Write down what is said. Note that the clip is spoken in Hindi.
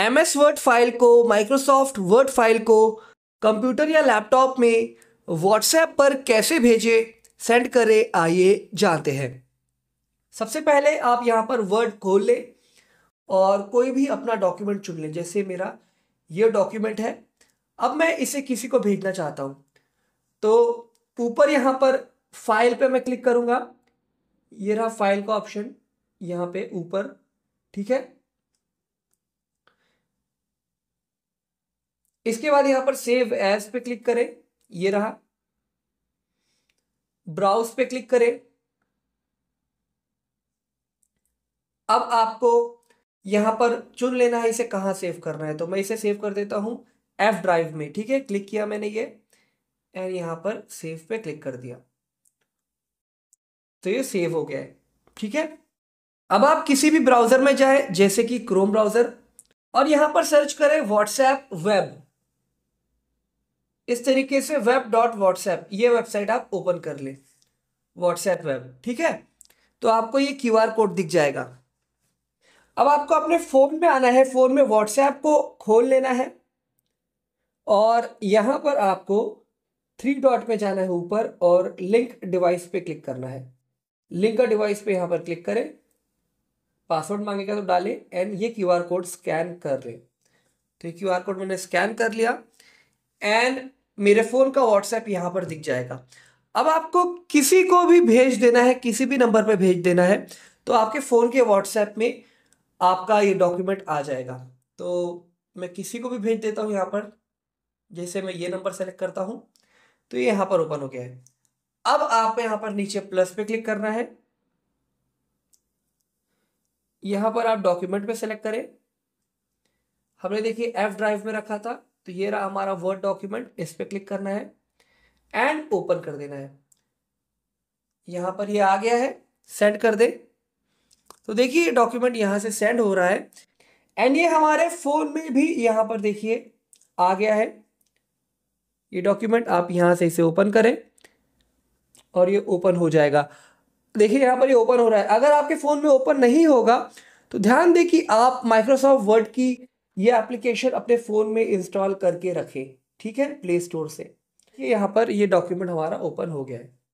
एम एस वर्ड फाइल को माइक्रोसॉफ्ट वर्ड फाइल को कंप्यूटर या लैपटॉप में व्हाट्सएप पर कैसे भेजें सेंड करें आइए जानते हैं सबसे पहले आप यहाँ पर वर्ड खोल लें और कोई भी अपना डॉक्यूमेंट चुन लें जैसे मेरा ये डॉक्यूमेंट है अब मैं इसे किसी को भेजना चाहता हूँ तो ऊपर यहाँ पर फाइल पे मैं क्लिक करूँगा ये रहा फाइल का ऑप्शन यहाँ पे ऊपर ठीक है इसके बाद यहां पर सेव एज पे क्लिक करें ये रहा ब्राउज पे क्लिक करें अब आपको यहां पर चुन लेना है इसे कहां सेव करना है तो मैं इसे सेव कर देता हूं एफ ड्राइव में ठीक है क्लिक किया मैंने ये एंड यहां पर सेव पे क्लिक कर दिया तो ये सेव हो गया है ठीक है अब आप किसी भी ब्राउजर में जाए जैसे कि क्रोम ब्राउजर और यहां पर सर्च करें व्हाट्सएप वेब इस तरीके से वेब डॉट व्हाट्सएप ये वेबसाइट आप ओपन कर लें व्हाट्सएप वेब ठीक है तो आपको ये क्यू आर कोड दिख जाएगा अब आपको अपने फ़ोन में आना है फ़ोन में व्हाट्सएप को खोल लेना है और यहाँ पर आपको थ्री डॉट में जाना है ऊपर और लिंक डिवाइस पे क्लिक करना है लिंक का डिवाइस पे यहाँ पर क्लिक करें पासवर्ड मांगेगा तो डालें एंड ये क्यू आर कोड स्कैन कर लें तो ये क्यू आर कोड मैंने स्कैन कर लिया एंड मेरे फ़ोन का व्हाट्सएप यहां पर दिख जाएगा अब आपको किसी को भी भेज देना है किसी भी नंबर पर भेज देना है तो आपके फ़ोन के व्हाट्सएप में आपका ये डॉक्यूमेंट आ जाएगा तो मैं किसी को भी भेज देता हूँ यहाँ पर जैसे मैं ये नंबर सेलेक्ट करता हूँ तो ये यहाँ पर ओपन हो गया है अब आप यहाँ पर नीचे प्लस पे क्लिक करना है यहाँ पर आप डॉक्यूमेंट पे सेलेक्ट करें हमने देखिए एफ ड्राइव में रखा था तो ये रहा हमारा वर्ड डॉक्यूमेंट इस पर क्लिक करना है एंड ओपन कर देना है यहां पर ये आ गया है सेंड कर दे तो देखिए डॉक्यूमेंट यहां से सेंड हो रहा है एंड ये हमारे फ़ोन में भी यहां पर देखिए आ गया है ये डॉक्यूमेंट आप यहां से इसे ओपन करें और ये ओपन हो जाएगा देखिए यहां पर ये ओपन हो रहा है अगर आपके फ़ोन में ओपन नहीं होगा तो ध्यान दें कि आप माइक्रोसॉफ्ट वर्ड की ये एप्लीकेशन अपने फ़ोन में इंस्टॉल करके रखें ठीक है प्ले स्टोर से ये यहाँ पर ये डॉक्यूमेंट हमारा ओपन हो गया है